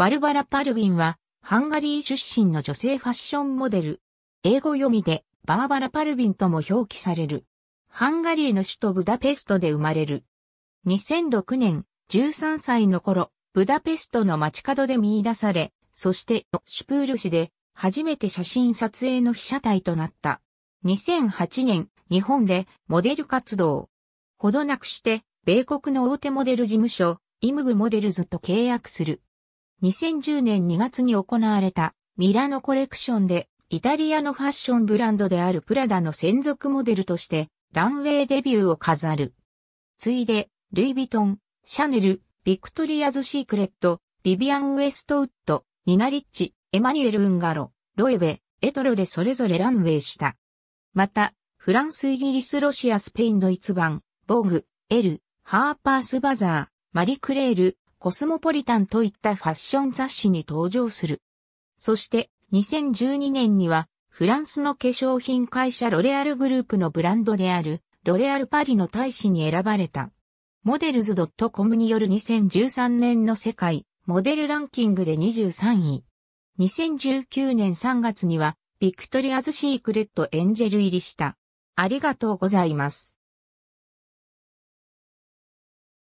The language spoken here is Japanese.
バルバラ・パルビンは、ハンガリー出身の女性ファッションモデル。英語読みで、バーバラ・パルビンとも表記される。ハンガリーの首都ブダペストで生まれる。2006年、13歳の頃、ブダペストの街角で見出され、そしてシュプール市で初めて写真撮影の被写体となった。2008年、日本でモデル活動。ほどなくして、米国の大手モデル事務所、イムグモデルズと契約する。2010年2月に行われたミラノコレクションでイタリアのファッションブランドであるプラダの専属モデルとしてランウェイデビューを飾る。ついで、ルイ・ヴィトン、シャネル、ビクトリアズ・シークレット、ビビアン・ウエストウッド、ニナ・リッチ、エマニュエル・ウンガロ、ロエベ、エトロでそれぞれランウェイした。また、フランス、イギリス、ロシア、スペイン、ドイツ版、ボーグ、エル、ハーパース・バザー、マリ・クレール、コスモポリタンといったファッション雑誌に登場する。そして2012年にはフランスの化粧品会社ロレアルグループのブランドであるロレアルパリの大使に選ばれた。モデルズ .com による2013年の世界モデルランキングで23位。2019年3月にはビクトリアズ・シークレット・エンジェル入りした。ありがとうございます。